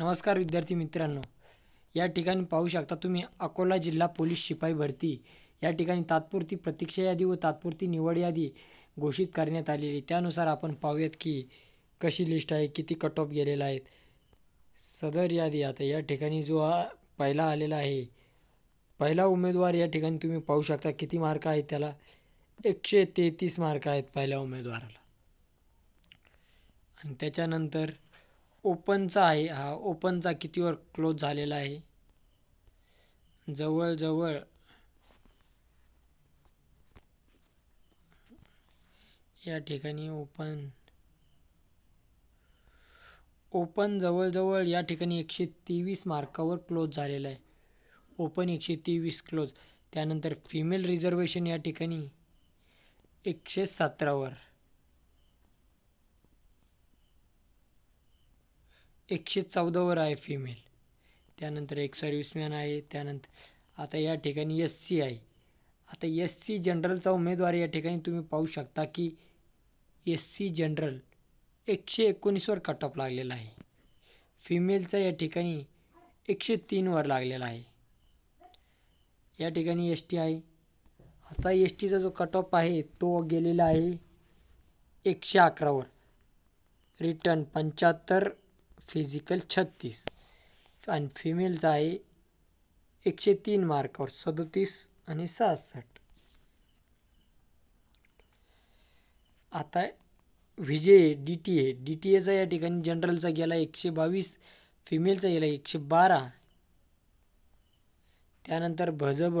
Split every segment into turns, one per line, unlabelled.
नमस्कार विद्यार्थी मित्रांनो या ठिकाणी पाहू शकता तुम्ही अकोला जिल्हा पोलीस शिपाई भरती या ठिकाणी तात्पुरती प्रतीक्षा यादी व तात्पुरती निवड यादी घोषित करण्यात आलेली त्यानुसार आपण पाहूयात की कशी लिस्ट आहे किती कट ऑफ गेलेला आहे सदर यादी आता या ठिकाणी जो हा पहिला आलेला आहे पहिला उमेदवार या ठिकाणी तुम्ही पाहू शकता किती मार्क आहेत त्याला एकशे तेहतीस मार्क आहेत पहिल्या उमेदवाराला आणि त्याच्यानंतर ओपनचा आहे हा ओपनचा कितीवर क्लोज झालेला आहे जवळजवळ या ठिकाणी ओपन ओपन जवळजवळ या ठिकाणी एकशे तेवीस मार्कावर क्लोज झालेला आहे ओपन एकशे तेवीस क्लोज त्यानंतर फिमेल रिझर्वेशन या ठिकाणी एकशे सतरावर एकशे चौदावर आहे फिमेल त्यानंतर एक सर्व्हिसमॅन आहे त्यानंतर आता या ठिकाणी एस सी आहे आता एस सी जनरलचा उमेदवार या ठिकाणी तुम्ही पाहू शकता की एस सी जनरल एकशे एकोणीसवर कट ऑफ लागलेला आहे फिमेलचा या ठिकाणी एकशे तीनवर लागलेला आहे या ठिकाणी एस टी आहे आता एस टीचा जो कट ऑफ आहे तो गेलेला आहे एकशे अकरावर रिटर्न पंच्याहत्तर फिजिकल छत्तीस आणि फिमेलचा आहे एकशे तीन मार्कावर सदोतीस आणि सहासष्ट आता VJ D T A D T एचा या ठिकाणी जनरलचा गेला एकशे बावीस फिमेलचा गेला एकशे बारा त्यानंतर भजब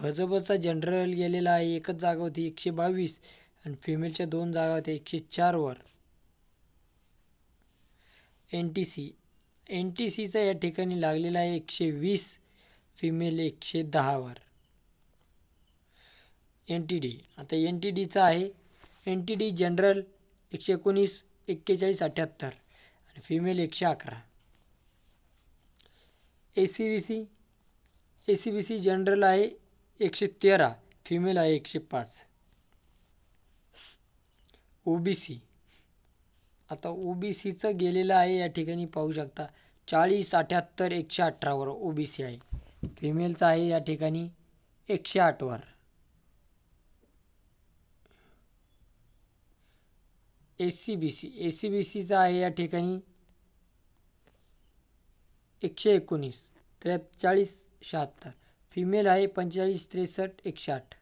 भजबचा जनरल गेलेला आहे एकच जागा होती एकशे बावीस आणि फिमेलच्या दोन जागा होत्या एकशे चारवर N T C N T सीचा या ठिकाणी लागलेला आहे एकशे वीस फिमेल एकशे दहावर एन टी डी आता एन टी डीचा आहे एन टी डी जनरल एकशे एकोणीस एक्केचाळीस अठ्ठ्याहत्तर आणि फिमेल एकशे अकरा A C B C A C B C general आहे एकशे तेरा फिमेल आहे एकशे पाच ओ बी सी आता ओ बी ओबीसीचं गेलेलं आहे या ठिकाणी पाहू शकता चाळीस अठ्याहत्तर एकशे अठरावर ओ बी सी आहे फिमेलचं आहे या ठिकाणी एकशे आठवर A C B C A C B सीचा आहे या ठिकाणी एकशे एकोणीस त्रेचाळीस शहात्तर फिमेल आहे पंचेचाळीस त्रेसष्ट एकशे आठ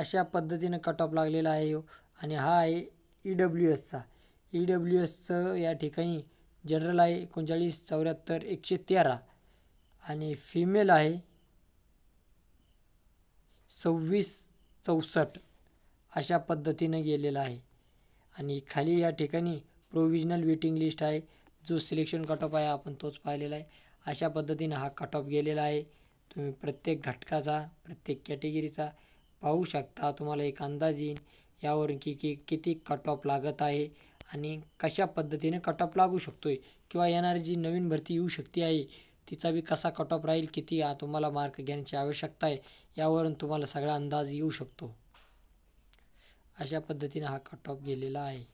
अशा पद्धतीनं कट ऑफ लागलेला आहे आणि हा आहे ई डब्ल्यू एसचा ई डब्ल्यू एसचं या ठिकाणी जनरल आहे एकोणचाळीस चौऱ्याहत्तर एकशे तेरा आणि फिमेल आहे सव्वीस चौसष्ट अशा पद्धतीनं गेलेला आहे आणि खाली या ठिकाणी प्रोविजनल वेटिंग लिस्ट आहे जो सिलेक्शन कट ऑफ आहे आपण तोच पाहिलेला आहे अशा पद्धतीनं हा कट ऑफ गेलेला आहे तुम्ही प्रत्येक घटकाचा प्रत्येक कॅटेगरीचा पाहू शकता तुम्हाला एक अंदाज येईल यावरून की की किती कट ऑफ लागत आहे आणि कशा पद्धतीने कट ऑफ लागू शकतो आहे किंवा येणारी जी नवीन भरती येऊ शकते आहे तिचा बी कसा कट ऑफ राहील किती तुम्हाला मार्क घेण्याची आवश्यकता आहे यावरून तुम्हाला सगळा अंदाज येऊ शकतो अशा पद्धतीने हा कट ऑफ गेलेला आहे